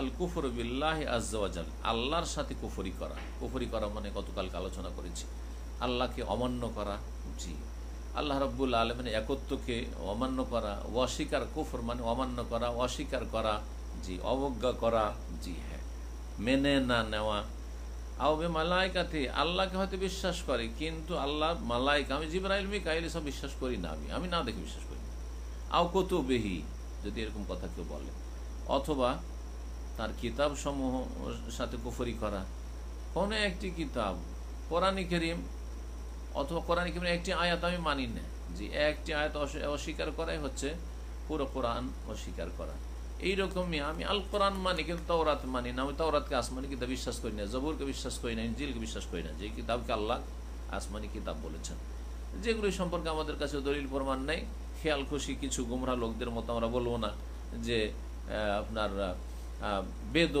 আল কুফর বিল্লাহ আজাল আল্লাহর সাথে কুফরি করা কুফরি করা মানে গতকালকে আলোচনা করেছি আল্লাহকে অমান্য করা জি আল্লাহ রব্বুল আলমেন একত্বকে অমান্য করা অস্বীকার কুফর মানে অমান্য করা অস্বীকার করা জি অবজ্ঞা করা জি হ্যাঁ মেনে না নেওয়া আবে মালায়কাতে আল্লাহকে হয়তো বিশ্বাস করে কিন্তু আল্লাহ মালায়কা আমি জিবরাইল কাইলে সব বিশ্বাস করি না আমি আমি না দেখে বিশ্বাস করি আও কত বেহি যদি এরকম কথা কেউ বলে অথবা তার কিতাব সমূহ সাথে কুফরি করা কোনো একটি কিতাব কোরআনী করিম অথবা কোরআন করিম একটি আয়াত আমি মানি না যে একটি আয়াত অস্বীকার করাই হচ্ছে পুরো কোরআন অস্বীকার করা এইরকমই আমি আল কোরআন মানি কিন্তু তাওরাত মানি না আমি তাওরাতকে আসমানি কিতাব বিশ্বাস করি না জবুরকে বিশ্বাস করি না ইঞ্জিলকে বিশ্বাস করি না যে কিতাবকে আল্লাহ আসমানি কিতাব বলেছেন যেগুলি সম্পর্কে আমাদের কাছে দলিল প্রমাণ নেই খেয়াল খুশি কিছু গুমরা লোকদের মতো আমরা বলবো না যে আপনার বেদ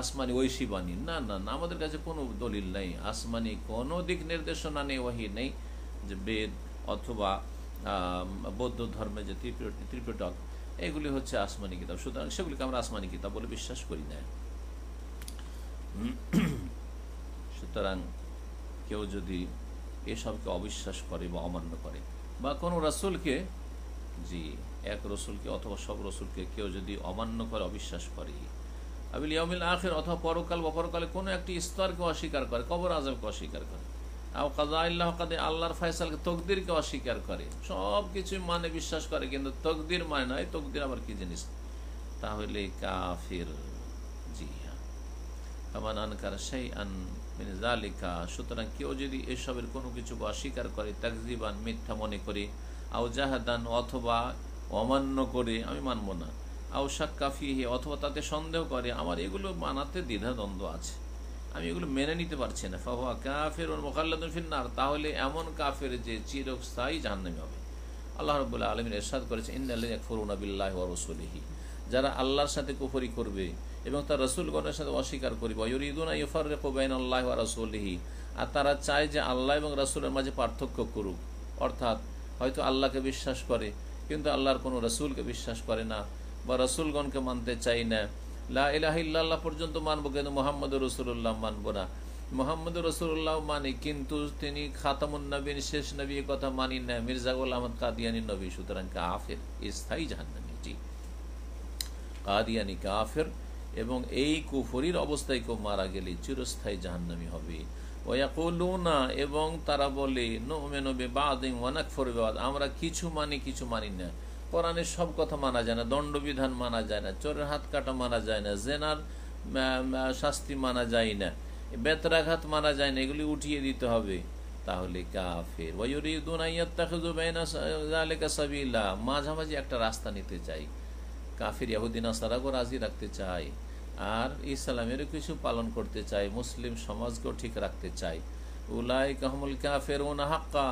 আসমানি ঐশী বাণী না না না আমাদের কাছে কোনো দলিল নেই আসমানি কোনো দিক নির্দেশনা নেই ওহি নেই যে বেদ অথবা বৌদ্ধ ধর্মে যে ত্রিপিটক এগুলি হচ্ছে আসমানি কিতাব সুতরাং সেগুলিকে আমরা আসমানি কিতাব বলে বিশ্বাস করি না সুতরাং কেউ যদি এসবকে অবিশ্বাস করে বা অমান্য করে বা কোনো রাসুলকে জি এক রসুলকে অথবা সব রসুলকে কেউ যদি অমান্য করে অবিশ্বাস করে আবিল ইয়ামিল আখের অথবা পরকাল বা পরকালে কোনো একটি স্তরকে অস্বীকার করে কবর আজমকে অস্বীকার করে আও কাজা আল্লাহ কাদে আল্লাহর ফয়সালকে তকদিরকে অস্বীকার করে সব কিছু মানে বিশ্বাস করে কিন্তু তকদির মানে নয় তকদির আবার কি জিনিস তাহলে কাফির জি হ্যাঁ আমান আনকার সেই আন মানে জালিকা সুতরাং কেউ যদি এসবের কোনো কিছু অস্বীকার করে তাকজিবান মিথ্যা মনে করে আও জাহাদান অথবা অমান্য করে আমি মানব না আউশাক কাফিয়ে অথবা তাতে সন্দেহ করে আমার এগুলো মানাতে দ্বিধাদ্বন্দ্ব আছে আমি এগুলো মেনে নিতে পারছি না ফাহা কাফের ওর মোকাল্লাদুল ফিন্নার তাহলে এমন কাফের যে চিরস্থায়ী জাহান্নামি হবে আল্লাহ রবুল্লাহ আলমীর এরশাদ করেছে ইন্দাল্লাহ রসুলিহি যারা আল্লাহর সাথে কুফরি করবে এবং তার রসুলগণের সাথে অস্বীকার করবে ইদুন ইফার রেকোবাইন আল্লাহ রসুলিহি আর তারা চায় যে আল্লাহ এবং রসুলের মাঝে পার্থক্য করুক অর্থাৎ হয়তো আল্লাহকে বিশ্বাস করে কিন্তু আল্লাহর কোনো রসুলকে বিশ্বাস করে না বা রসুলগণকে মানতে চাই না লা লাহিল্লাহ পর্যন্ত মানবো কিন্তু মোহাম্মদ রসুল্লাহ মানবো না মোহাম্মদ রসুল্লাহ মানি কিন্তু তিনি খাতামুন নবীন শেষ নবী কথা মানি না মির্জা গুল আহমদ কাদিয়ানি নবী সুতরাং কাফের স্থায়ী জাহান্নামী জি কাদিয়ানি কাফের এবং এই কুফরির অবস্থায় কেউ মারা গেলে চিরস্থায়ী জাহান্নামী হবে এবং তারা বলে ওয়ানাক আমরা কিছু মানি কিছু মানি না কোরআনের সব কথা মানা যায় না দণ্ডবিধান মানা যায় না চোরের হাত কাটা মানা যায় না জেনার শাস্তি মানা যায় না বেতরাঘাত মারা যায় না এগুলি উঠিয়ে দিতে হবে তাহলে কাফের সাবিলা মাঝামাঝি একটা রাস্তা নিতে চাই কাফির ইহুদিনা সারাগো রাজি রাখতে চাই আর ইসলামেরও কিছু পালন করতে চাই মুসলিম সমাজকেও ঠিক রাখতে চাই উলাই কাহমুল কাফের ওন হাক্কা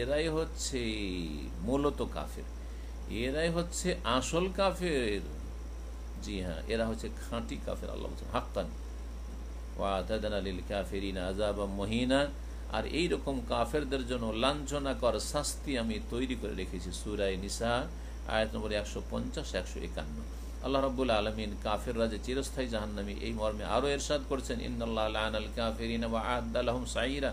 এরাই হচ্ছে মূলত কাফের এরাই হচ্ছে আসল কাফের জি হ্যাঁ এরা হচ্ছে খাঁটি কাফের আল্লাহ হাক্কান ওয়াদান আলিল ইন আজাব মহিনা আর এই রকম কাফেরদের জন্য লাঞ্ছনাকর শাস্তি আমি তৈরি করে রেখেছি সুরায় নিসা আয়াত নম্বর একশো পঞ্চাশ একশো একান্ন আল্লাহ রব্বুল আলমিন কাফের রাজে চিরস্থায়ী জাহান্নামী এই মর্মে আরও এরশাদ করেছেন ইন্নআল সাইরা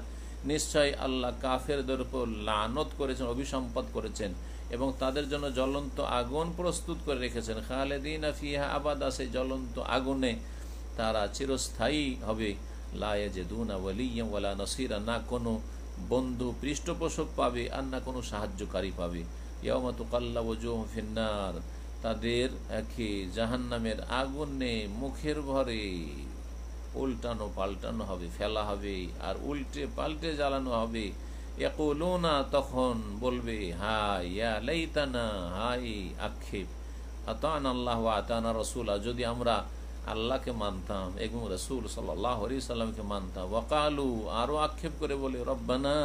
নিশ্চয় আল্লাহ কাফেরদের উপর লানত করেছেন অভিসম্পদ করেছেন এবং তাদের জন্য জ্বলন্ত আগুন প্রস্তুত করে রেখেছেন খালেদিন ফিহা আবাদ আসে জ্বলন্ত আগুনে তারা চিরস্থায়ী হবে লায় যে দুনা ওয়ালিয়াম ওয়ালা নসিরা না কোনো বন্ধু পৃষ্ঠপোষক পাবে আর না কোনো সাহায্যকারী পাবে ইয়ামত কাল্লা ওজুম ফিন্নার তাদের কি জাহান্নামের আগুনে মুখের ভরে উল্টানো পাল্টানো হবে ফেলা হবে আর উল্টে পাল্টে জ্বালানো হবে একলোনা তখন বলবে হাই লাইতানা হাই আক্ষেপ আতান আল্লাহ আতানা রসুলা যদি আমরা আল্লাহকে মানতাম এবং রসুল সাল্লাহ হরি সাল্লামকে মানতাম ওয়াকালু আরও আক্ষেপ করে বলে রব্বানা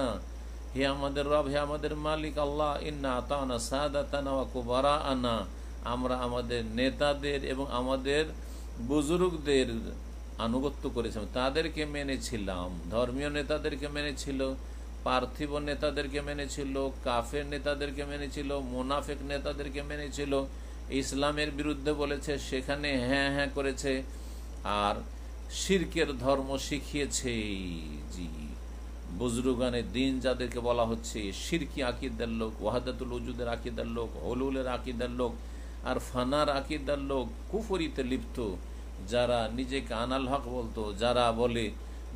হে আমাদের রব হে আমাদের মালিক আল্লাহ ইন্না আতানা সাদ আতানা ওয়াকুবারা আনা আমরা আমাদের নেতাদের এবং আমাদের বুজুর্গদের আনুগত্য করেছিলাম তাদেরকে মেনেছিলাম ধর্মীয় নেতাদেরকে মেনেছিল পার্থিব নেতাদেরকে মেনেছিল কাফের নেতাদেরকে মেনেছিল মোনাফেক নেতাদেরকে মেনেছিল ইসলামের বিরুদ্ধে বলেছে সেখানে হ্যাঁ হ্যাঁ করেছে আর শির্কের ধর্ম শিখিয়েছে জি বুজরুগানের দিন যাদেরকে বলা হচ্ছে শিরকি আকিদার লোক ওয়াহাদাতুল উজুদের আকিদার লোক হলুলের আকিদার লোক আর ফানার আকিদার লোক কুফরিতে লিপ্ত যারা নিজেকে আনাল হক বলতো যারা বলে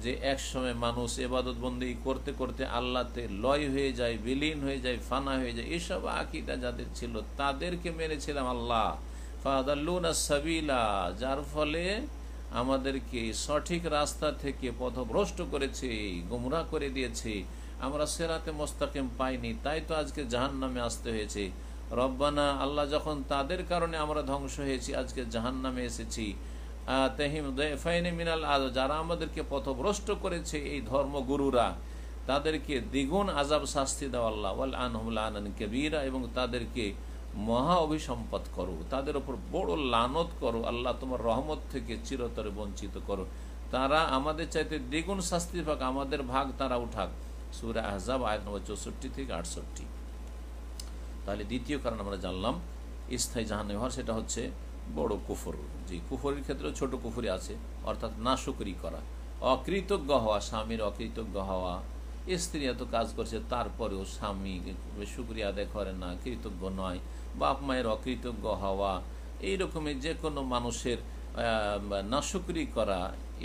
যে এক সময় মানুষ এবাদত বন্দী করতে করতে আল্লাতে লয় হয়ে যায় বিলীন হয়ে যায় ফানা হয়ে যায় এসব আকিদা যাদের ছিল তাদেরকে মেরেছিলাম আল্লাহ ফাদাল্লুনা সাবিলা যার ফলে আমাদেরকে সঠিক রাস্তা থেকে পথভ্রষ্ট করেছে গুমরা করে দিয়েছে আমরা সেরাতে মোস্তাকিম পাইনি তাই তো আজকে জাহান নামে আসতে হয়েছে রব্বানা আল্লাহ যখন তাদের কারণে আমরা ধ্বংস হয়েছি আজকে জাহান নামে এসেছি তেহিম দে মিনাল আজ যারা আমাদেরকে পথভ্রষ্ট করেছে এই ধর্মগুরুরা তাদেরকে দ্বিগুণ আজাব শাস্তি দাও আল্লাহ ওয়াল আনহুল আনান কবিরা এবং তাদেরকে মহা অভিসম্পদ করো তাদের ওপর বড় লানত করো আল্লাহ তোমার রহমত থেকে চিরতরে বঞ্চিত করো তারা আমাদের চাইতে দ্বিগুণ শাস্তি ভাগ আমাদের ভাগ তারা উঠাক সুরা আহজাব আয় নম্বর চৌষট্টি থেকে আটষট্টি তাহলে দ্বিতীয় কারণ আমরা জানলাম স্থায়ী জাহান ব্যবহার সেটা হচ্ছে বড় কুফর যে কুফরের ক্ষেত্রেও ছোট কুফরি আছে অর্থাৎ নাশকরি করা অকৃতজ্ঞ হওয়া স্বামীর অকৃতজ্ঞ হওয়া স্ত্রী এত কাজ করছে তারপরেও স্বামী সুক্রিয়া আদায় করে না কৃতজ্ঞ নয় বাপ মায়ের অকৃতজ্ঞ হওয়া এই রকমের যে কোনো মানুষের নাশকরি করা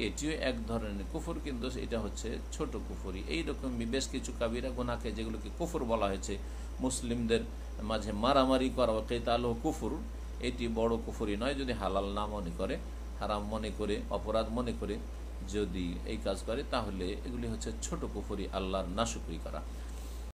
এটিও এক ধরনের কুফর কিন্তু এটা হচ্ছে ছোট কুফরি এইরকম বেশ কিছু কাবিরা গোনাকে যেগুলোকে কুফর বলা হয়েছে মুসলিমদের মাঝে মারামারি করা বা কেতাল কুফুর এটি বড় কুফুরি নয় যদি হালাল না মনে করে হারাম মনে করে অপরাধ মনে করে যদি এই কাজ করে তাহলে এগুলি হচ্ছে ছোট কুফুরি আল্লাহর নাশুকরি করা